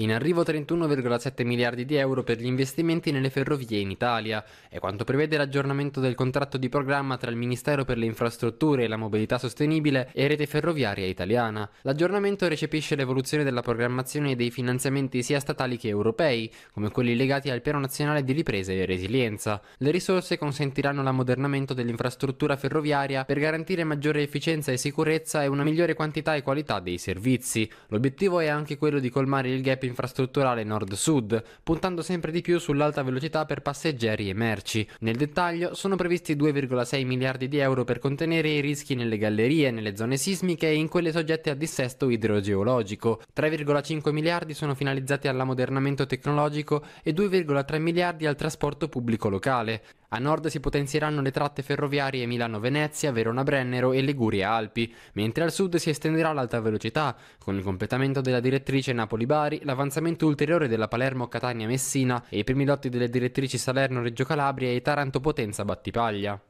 In arrivo 31,7 miliardi di euro per gli investimenti nelle ferrovie in Italia è quanto prevede l'aggiornamento del contratto di programma tra il Ministero per le Infrastrutture e la Mobilità Sostenibile e Rete Ferroviaria Italiana. L'aggiornamento recepisce l'evoluzione della programmazione e dei finanziamenti sia statali che europei, come quelli legati al Piano Nazionale di Ripresa e Resilienza. Le risorse consentiranno l'ammodernamento dell'infrastruttura ferroviaria per garantire maggiore efficienza e sicurezza e una migliore quantità e qualità dei servizi. L'obiettivo è anche quello di colmare il gap infrastrutturale nord-sud, puntando sempre di più sull'alta velocità per passeggeri e merci. Nel dettaglio sono previsti 2,6 miliardi di euro per contenere i rischi nelle gallerie, nelle zone sismiche e in quelle soggette a dissesto idrogeologico. 3,5 miliardi sono finalizzati all'ammodernamento tecnologico e 2,3 miliardi al trasporto pubblico locale. A nord si potenzieranno le tratte ferroviarie Milano-Venezia, Verona-Brennero e Liguria-Alpi, mentre al sud si estenderà l'alta velocità, con il completamento della direttrice Napoli-Bari, l'avanzamento ulteriore della Palermo-Catania-Messina e i primi lotti delle direttrici Salerno-Reggio Calabria e Taranto-Potenza-Battipaglia.